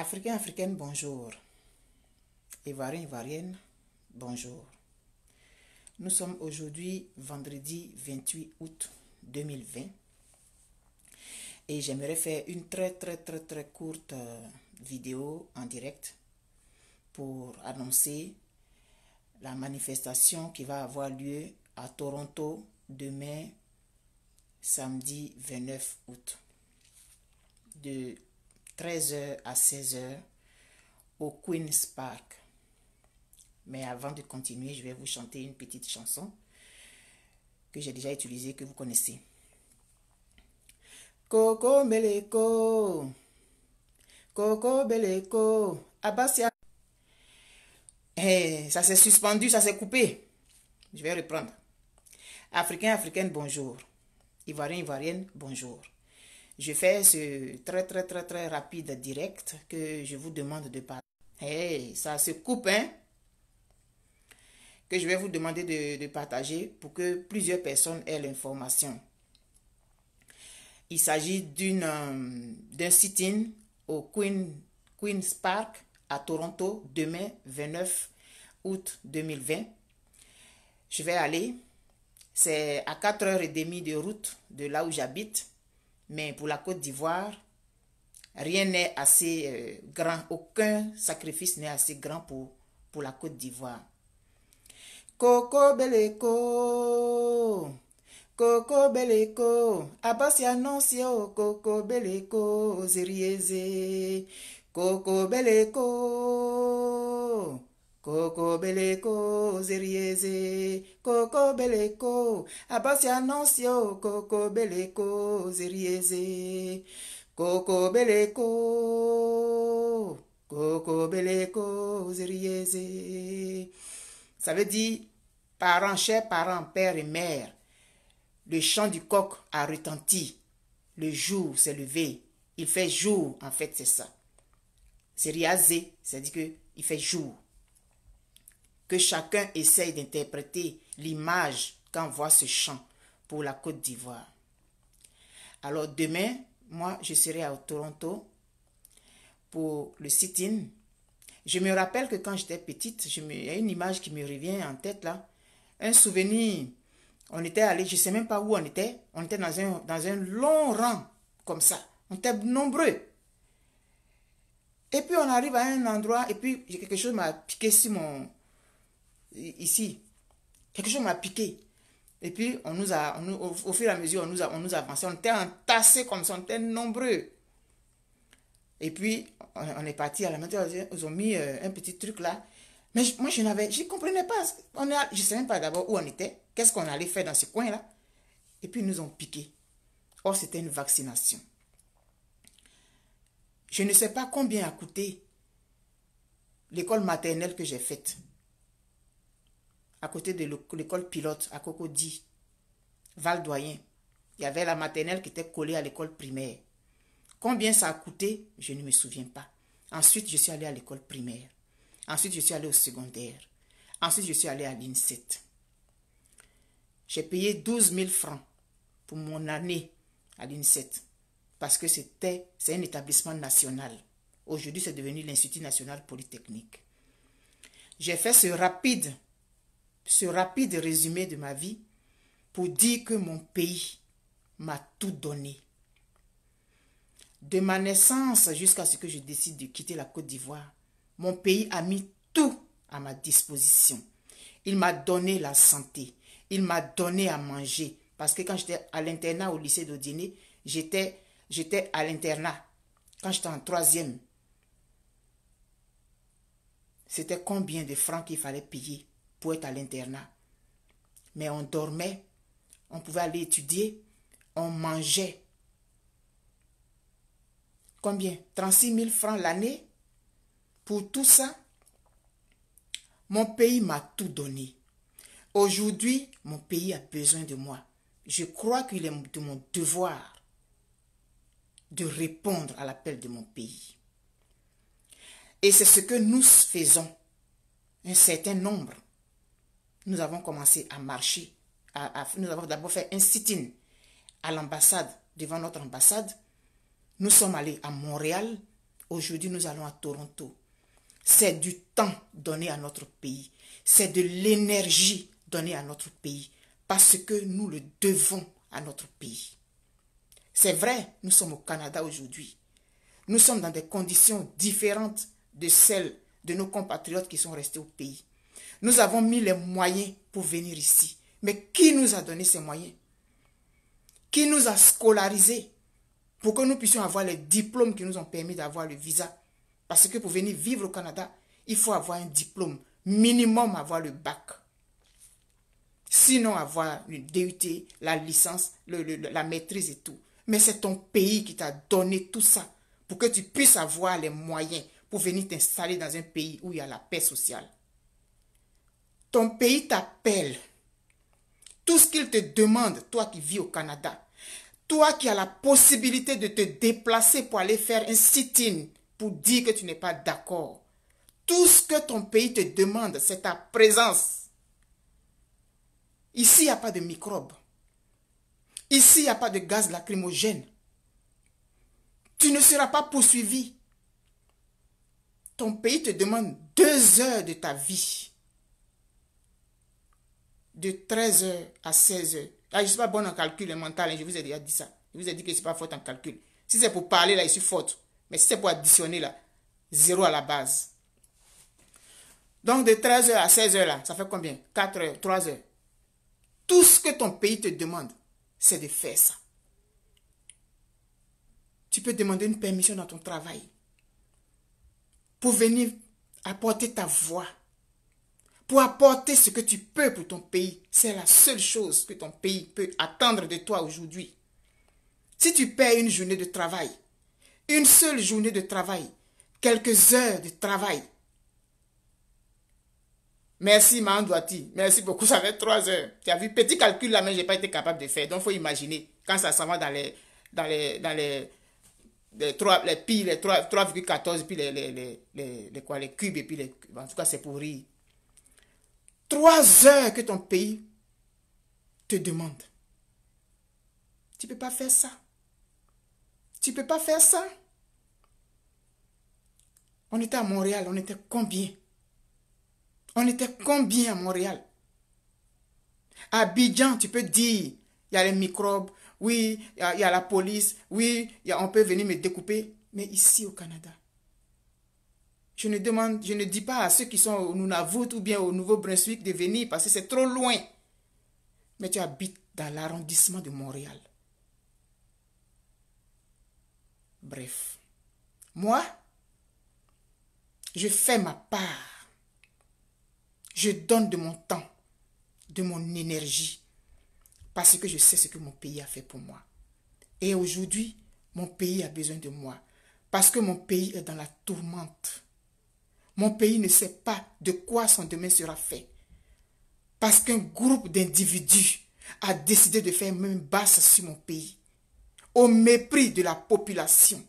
Africains, africaine, bonjour. Ivoirien, ivoirienne, bonjour. Nous sommes aujourd'hui vendredi 28 août 2020 et j'aimerais faire une très très très très courte euh, vidéo en direct pour annoncer la manifestation qui va avoir lieu à Toronto demain samedi 29 août de 13h à 16h au Queen's Park. Mais avant de continuer, je vais vous chanter une petite chanson que j'ai déjà utilisée, que vous connaissez. Coco écho, Coco Beleko, Abassia. Hey, eh, ça s'est suspendu, ça s'est coupé. Je vais reprendre. Africain, africaine, bonjour. Ivoirien, ivoirienne, bonjour. Je fais ce très très très très rapide direct que je vous demande de partager. Hey, eh, ça se coupe, hein? Que je vais vous demander de, partager pour que plusieurs personnes aient l'information. Il s'agit d'une euh, d'un sit-in au Queen, Queen's Park à Toronto demain 29 août 2020. Je vais aller. C'est à 4h30 de route de là où j'habite. Mais pour la Côte d'Ivoire, rien n'est assez euh, grand, aucun sacrifice n'est assez grand pour, pour la Côte d'Ivoire. Coco Beleko, Coco Beleko, Abbas Annoncio, oh, Coco Beleko, Zeriezé, Coco beléko. Coco Beleco, Zerieze, Coco Beleco, Abassi Annuncio, Coco Beleco, Zerieze, Coco Beleco, Coco Beleco, Zerieze. Ça veut dire parents, chers parents, père et mère. Le chant du coq a retenti. Le jour s'est levé. Il fait jour, en fait, c'est ça. Zeriazé, c'est-à-dire qu'il fait jour que chacun essaye d'interpréter l'image qu'envoie ce chant pour la Côte d'Ivoire. Alors demain, moi, je serai à Toronto pour le sit-in. Je me rappelle que quand j'étais petite, je me... il y a une image qui me revient en tête là. Un souvenir. On était allé, je sais même pas où on était. On était dans un, dans un long rang comme ça. On était nombreux. Et puis on arrive à un endroit et puis quelque chose m'a piqué sur mon, ici. Quelque chose m'a piqué. Et puis, on nous a, au, fur et à mesure, on nous a, on nous avancé. On était entassés comme ça, on était nombreux. Et puis, on, est parti à la maison, ils ont mis euh, un petit truc là. Mais moi, je n'avais, je comprenais pas. On je ne savais même pas d'abord où on était, qu'est-ce qu'on allait faire dans ce coin-là. Et puis, ils nous ont piqué. Or, c'était une vaccination. Je ne sais pas combien a coûté l'école maternelle que j'ai faite à côté de l'école pilote à Cocody, Val-Doyen. Il y avait la maternelle qui était collée à l'école primaire. Combien ça a coûté, je ne me souviens pas. Ensuite, je suis allé à l'école primaire. Ensuite, je suis allé au secondaire. Ensuite, je suis allé à l'INSET. J'ai payé 12 000 francs pour mon année à l'INSET parce que c'était c'est un établissement national. Aujourd'hui, c'est devenu l'Institut national polytechnique. J'ai fait ce rapide ce rapide résumé de ma vie pour dire que mon pays m'a tout donné. De ma naissance jusqu'à ce que je décide de quitter la Côte d'Ivoire, mon pays a mis tout à ma disposition. Il m'a donné la santé, il m'a donné à manger. Parce que quand j'étais à l'internat au lycée d'Odine, j'étais, j'étais à l'internat. Quand j'étais en troisième, c'était combien de francs qu'il fallait payer pour être à l'internat. Mais on dormait, on pouvait aller étudier, on mangeait. Combien 36 000 francs l'année Pour tout ça, mon pays m'a tout donné. Aujourd'hui, mon pays a besoin de moi. Je crois qu'il est de mon devoir de répondre à l'appel de mon pays. Et c'est ce que nous faisons, un certain nombre nous avons commencé à marcher. À, nous avons d'abord fait un sit-in à l'ambassade, devant notre ambassade. Nous sommes allés à Montréal. Aujourd'hui, nous allons à Toronto. C'est du temps donné à notre pays. C'est de l'énergie donnée à notre pays. Parce que nous le devons à notre pays. C'est vrai, nous sommes au Canada aujourd'hui. Nous sommes dans des conditions différentes de celles de nos compatriotes qui sont restés au pays. Nous avons mis les moyens pour venir ici. Mais qui nous a donné ces moyens Qui nous a scolarisés pour que nous puissions avoir les diplômes qui nous ont permis d'avoir le visa Parce que pour venir vivre au Canada, il faut avoir un diplôme, minimum avoir le bac. Sinon, avoir une DUT, la licence, la maîtrise et tout. Mais c'est ton pays qui t'a donné tout ça pour que tu puisses avoir les moyens pour venir t'installer dans un pays où il y a la paix sociale. Ton pays t'appelle. Tout ce qu'il te demande, toi qui vis au Canada, toi qui as la possibilité de te déplacer pour aller faire un sit-in pour dire que tu n'es pas d'accord. Tout ce que ton pays te demande, c'est ta présence. Ici, il n'y a pas de microbes. Ici, il n'y a pas de gaz lacrymogène. Tu ne seras pas poursuivi. Ton pays te demande deux heures de ta vie de 13h à 16h. Ah, là, je ne suis pas bon en calcul mental, hein, je vous ai déjà dit ça. Je vous ai dit que je ne pas faute en calcul. Si c'est pour parler, là, je suis forte. Mais si c'est pour additionner, là, zéro à la base. Donc, de 13h à 16h, là, ça fait combien 4h, 3h. Tout ce que ton pays te demande, c'est de faire ça. Tu peux demander une permission dans ton travail pour venir apporter ta voix pour apporter ce que tu peux pour ton pays. C'est la seule chose que ton pays peut attendre de toi aujourd'hui. Si tu perds une journée de travail, une seule journée de travail, quelques heures de travail, Merci Mandouati, merci beaucoup, ça fait trois heures. Tu as vu, petit calcul là, mais je n'ai pas été capable de faire. Donc, il faut imaginer quand ça s'en va dans les, dans les, dans les, 3, les piles les 3,14, puis les, les, quoi, les cubes, et puis les, en tout cas, c'est pourri trois heures que ton pays te demande. Tu ne peux pas faire ça. Tu ne peux pas faire ça. On était à Montréal, on était combien On était combien à Montréal À Abidjan, tu peux dire, il y a les microbes, oui, il y, a la police, oui, y on peut venir me découper. Mais ici au Canada, je ne, demande, je ne dis pas à ceux qui sont au Nunavut ou bien au Nouveau-Brunswick de venir parce que c'est trop loin. Mais tu habites dans l'arrondissement de Montréal. Bref, moi, je fais ma part. Je donne de mon temps, de mon énergie, parce que je sais ce que mon pays a fait pour moi. Et aujourd'hui, mon pays a besoin de moi, parce que mon pays est dans la tourmente. Mon pays ne sait pas de quoi son demain sera fait. Parce qu'un groupe d'individus a décidé de faire même basse sur mon pays. Au mépris de la population.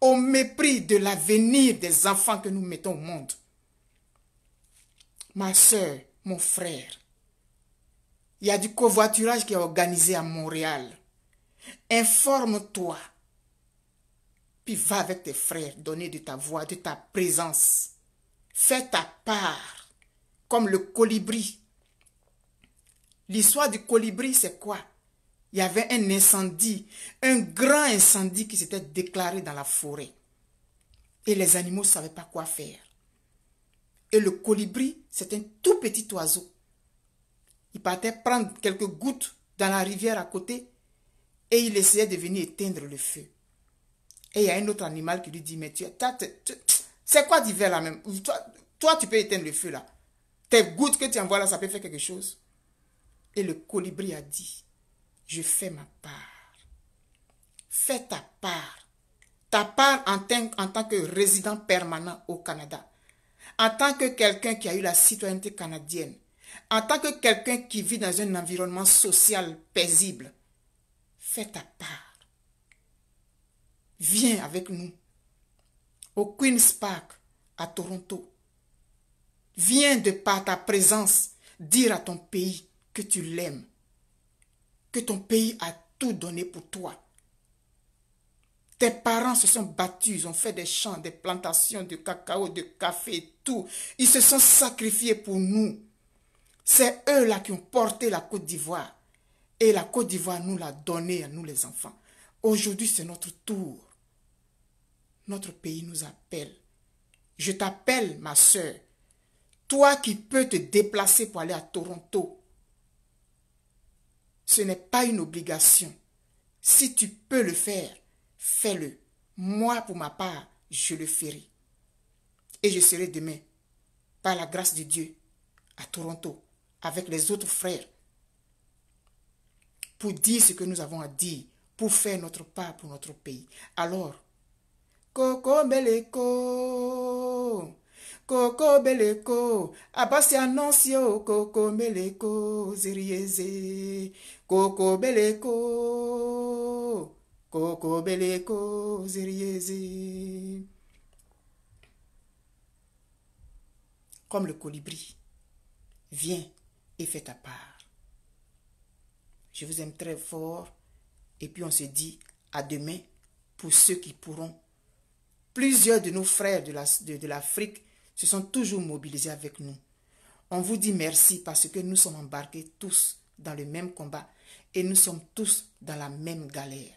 Au mépris de l'avenir des enfants que nous mettons au monde. Ma soeur, mon frère, il y a du covoiturage qui est organisé à Montréal. Informe-toi. Puis va avec tes frères, donner de ta voix, de ta présence. Fais ta part, comme le colibri. L'histoire du colibri, c'est quoi Il y avait un incendie, un grand incendie qui s'était déclaré dans la forêt. Et les animaux ne savaient pas quoi faire. Et le colibri, c'est un tout petit oiseau. Il partait prendre quelques gouttes dans la rivière à côté et il essayait de venir éteindre le feu. Et il y a un autre animal qui lui dit, mais tu, as, c'est quoi d'hiver là même toi, toi, tu peux éteindre le feu là. Tes gouttes que tu envoies là, ça peut faire quelque chose. Et le colibri a dit, je fais ma part. Fais ta part. Ta part en, en tant que résident permanent au Canada. En tant que quelqu'un qui a eu la citoyenneté canadienne. En tant que quelqu'un qui vit dans un environnement social paisible. Fais ta part. Viens avec nous au Queen's Park à Toronto. Viens de par ta présence dire à ton pays que tu l'aimes, que ton pays a tout donné pour toi. Tes parents se sont battus, ils ont fait des champs, des plantations de cacao, de café, tout. Ils se sont sacrifiés pour nous. C'est eux-là qui ont porté la Côte d'Ivoire. Et la Côte d'Ivoire nous l'a donnée à nous les enfants. Aujourd'hui, c'est notre tour. Notre pays nous appelle. Je t'appelle, ma soeur. Toi qui peux te déplacer pour aller à Toronto. Ce n'est pas une obligation. Si tu peux le faire, fais-le. Moi, pour ma part, je le ferai. Et je serai demain, par la grâce de Dieu, à Toronto, avec les autres frères, pour dire ce que nous avons à dire, pour faire notre part pour notre pays. Alors, Coco beléko. Coco Beleko, Abasi yo. Coco Meleko, Zirieze, Coco Beleko, Coco Beleko, Zirieze. Comme le colibri, viens et fais ta part. Je vous aime très fort et puis on se dit à demain pour ceux qui pourront Plusieurs de nos frères de l'Afrique se sont toujours mobilisés avec nous. On vous dit merci parce que nous sommes embarqués tous dans le même combat et nous sommes tous dans la même galère.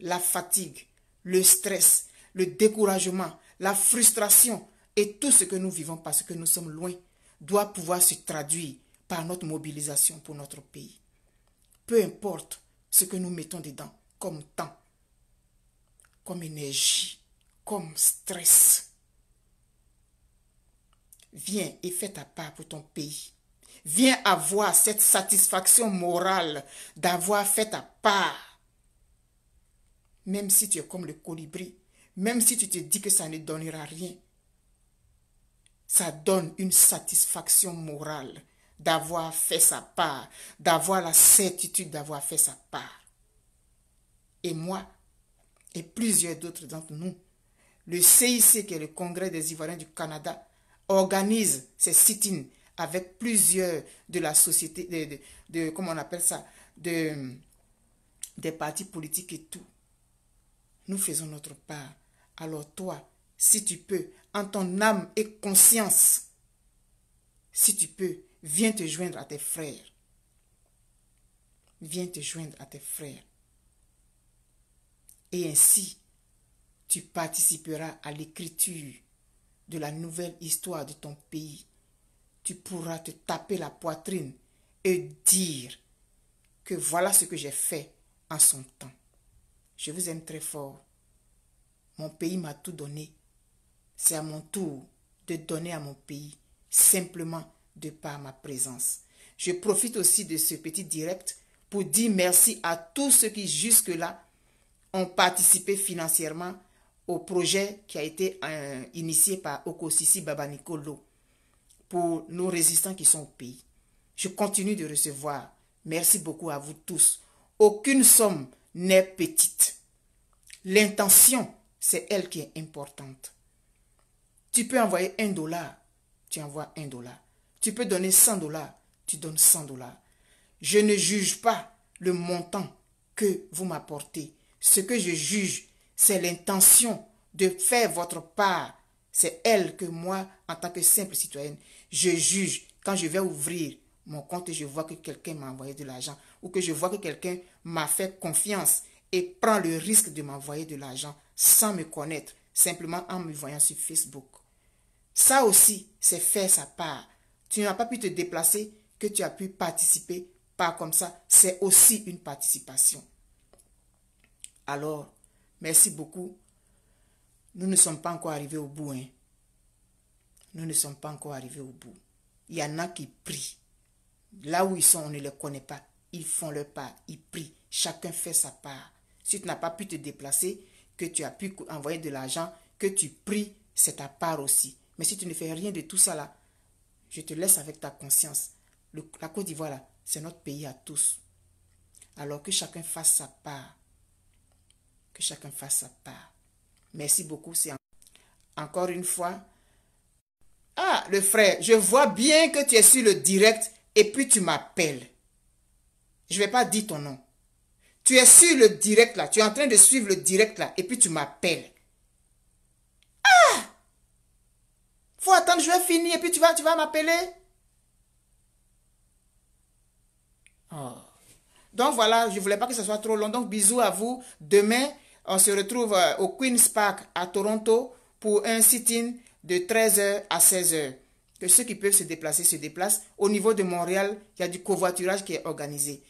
La fatigue, le stress, le découragement, la frustration et tout ce que nous vivons parce que nous sommes loin doit pouvoir se traduire par notre mobilisation pour notre pays. Peu importe ce que nous mettons dedans comme temps, comme énergie, comme stress. Viens et fais ta part pour ton pays. Viens avoir cette satisfaction morale d'avoir fait ta part. Même si tu es comme le colibri, même si tu te dis que ça ne donnera rien, ça donne une satisfaction morale d'avoir fait sa part, d'avoir la certitude d'avoir fait sa part. Et moi, et plusieurs d'autres d'entre nous, le CIC, qui est le Congrès des Ivoiriens du Canada, organise ces sit-ins avec plusieurs de la société, de, de, comment on appelle ça, de, des partis politiques et tout. Nous faisons notre part. Alors toi, si tu peux, en ton âme et conscience, si tu peux, viens te joindre à tes frères. Viens te joindre à tes frères. Et ainsi, tu participeras à l'écriture de la nouvelle histoire de ton pays. Tu pourras te taper la poitrine et dire que voilà ce que j'ai fait en son temps. Je vous aime très fort. Mon pays m'a tout donné. C'est à mon tour de donner à mon pays, simplement de par ma présence. Je profite aussi de ce petit direct pour dire merci à tous ceux qui jusque-là ont participé financièrement au projet qui a été euh, initié par Okosisi Nicolo pour nos résistants qui sont au pays. Je continue de recevoir. Merci beaucoup à vous tous. Aucune somme n'est petite. L'intention, c'est elle qui est importante. Tu peux envoyer un dollar, tu envoies un dollar. Tu peux donner 100 dollars, tu donnes 100 dollars. Je ne juge pas le montant que vous m'apportez. Ce que je juge, c'est l'intention de faire votre part. C'est elle que moi, en tant que simple citoyenne, je juge quand je vais ouvrir mon compte et je vois que quelqu'un m'a envoyé de l'argent ou que je vois que quelqu'un m'a fait confiance et prend le risque de m'envoyer de l'argent sans me connaître, simplement en me voyant sur Facebook. Ça aussi, c'est faire sa part. Tu n'as pas pu te déplacer, que tu as pu participer, pas comme ça. C'est aussi une participation. Alors, Merci beaucoup. Nous ne sommes pas encore arrivés au bout. Hein. Nous ne sommes pas encore arrivés au bout. Il y en a qui prient. Là où ils sont, on ne les connaît pas. Ils font leur part. Ils prient. Chacun fait sa part. Si tu n'as pas pu te déplacer, que tu as pu envoyer de l'argent, que tu pries, c'est ta part aussi. Mais si tu ne fais rien de tout ça là, je te laisse avec ta conscience. la Côte d'Ivoire, c'est notre pays à tous. Alors que chacun fasse sa part que chacun fasse sa part. Merci beaucoup. C'est encore une fois. Ah, le frère, je vois bien que tu es sur le direct et puis tu m'appelles. Je ne vais pas dire ton nom. Tu es sur le direct là, tu es en train de suivre le direct là et puis tu m'appelles. Ah! Faut attendre, je vais finir et puis tu vas, tu vas m'appeler. Oh. Donc voilà, je ne voulais pas que ce soit trop long. Donc bisous à vous. Demain, on se retrouve euh, au Queen's Park à Toronto pour un sitting in de 13h à 16h. Que ceux qui peuvent se déplacer se déplacent. Au niveau de Montréal, il y a du covoiturage qui est organisé.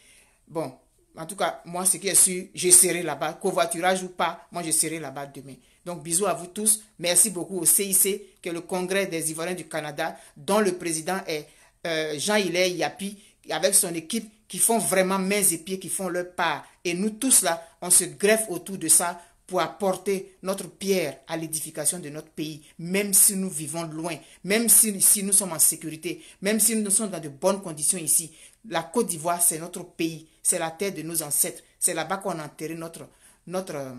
Bon, en tout cas, moi, ce qui est sûr, je serai là-bas. Covoiturage ou pas, moi, je serai là-bas demain. Donc, bisous à vous tous. Merci beaucoup au CIC, que est le Congrès des Ivoiriens du Canada, dont le président est euh, Jean-Hilaire Yapi, avec son équipe, qui font vraiment mains et pieds, qui font leur part. Et nous tous là, on se greffe autour de ça pour apporter notre pierre à l'édification de notre pays, même si nous vivons loin, même si, nous sommes en sécurité, même si nous sommes dans de bonnes conditions ici. La Côte d'Ivoire, c'est notre pays, c'est la terre de nos ancêtres, c'est là-bas qu'on a enterré notre, notre,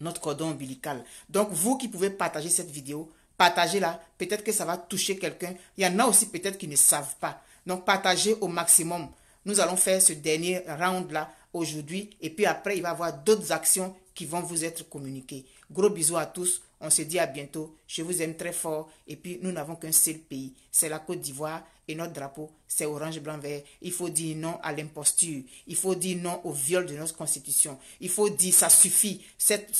notre cordon ombilical. Donc vous qui pouvez partager cette vidéo, partagez-la, peut-être que ça va toucher quelqu'un. Il y en a aussi peut-être qui ne savent pas. Donc partagez au maximum. Nous allons faire ce dernier round-là aujourd'hui et puis après il va y avoir d'autres actions qui vont vous être communiquées. Gros bisous à tous, on se dit à bientôt, je vous aime très fort et puis nous n'avons qu'un seul pays, c'est la Côte d'Ivoire et notre drapeau c'est orange, blanc, vert. Il faut dire non à l'imposture, il faut dire non au viol de notre constitution, il faut dire ça suffit, cette,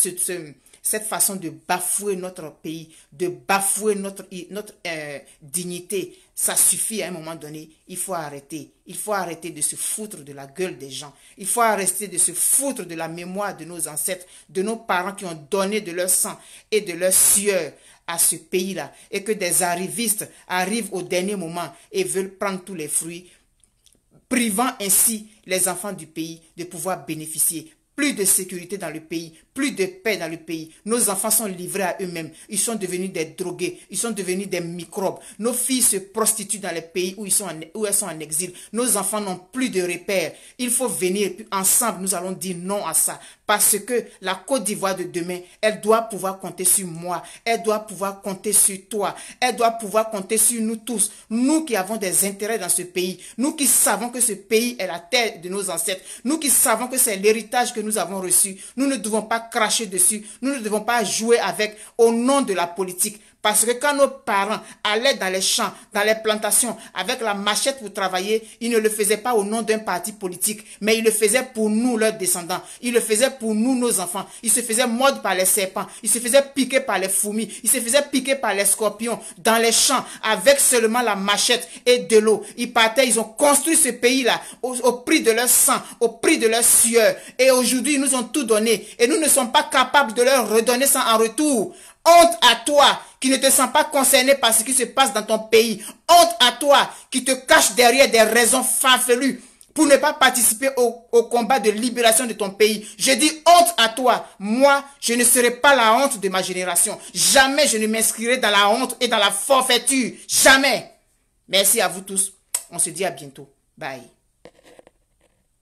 cette façon de bafouer notre pays, de bafouer notre, notre euh, dignité, ça suffit à un moment donné. Il faut arrêter. Il faut arrêter de se foutre de la gueule des gens. Il faut arrêter de se foutre de la mémoire de nos ancêtres, de nos parents qui ont donné de leur sang et de leur sueur à ce pays-là. Et que des arrivistes arrivent au dernier moment et veulent prendre tous les fruits privant ainsi les enfants du pays de pouvoir bénéficier, plus de sécurité dans le pays, plus de paix dans le pays. Nos enfants sont livrés à eux-mêmes. Ils sont devenus des drogués, ils sont devenus des microbes. Nos filles se prostituent dans les pays où, ils sont où elles sont en exil. Nos enfants n'ont plus de repères. Il faut venir ensemble, nous allons dire non à ça. Parce que la Côte d'Ivoire de demain, elle doit pouvoir compter sur moi. Elle doit pouvoir compter sur toi. Elle doit pouvoir compter sur nous tous. Nous qui avons des intérêts dans ce pays. Nous qui savons que ce pays est la terre de nos ancêtres. Nous qui savons que c'est l'héritage que nous avons reçu. Nous ne devons pas cracher dessus. Nous ne devons pas jouer avec au nom de la politique. Parce que quand nos parents allaient dans les champs, dans les plantations, avec la machette pour travailler, ils ne le faisaient pas au nom d'un parti politique, mais ils le faisaient pour nous, leurs descendants. Ils le faisaient pour nous, nos enfants. Ils se faisaient mordre par les serpents. Ils se faisaient piquer par les fourmis. Ils se faisaient piquer par les scorpions dans les champs, avec seulement la machette et de l'eau. Ils partaient, ils ont construit ce pays-là au, prix de leur sang, au prix de leur sueur. Et aujourd'hui, ils nous ont tout donné. Et nous ne sommes pas capables de leur redonner ça en retour. Honte à toi qui ne te sens pas concerné par ce qui se passe dans ton pays. Honte à toi qui te cache derrière des raisons farfelues pour ne pas participer au, combat de libération de ton pays. Je dis honte à toi. Moi, je ne serai pas la honte de ma génération. Jamais je ne m'inscrirai dans la honte et dans la forfaiture. Jamais. Merci à vous tous. On se dit à bientôt. Bye.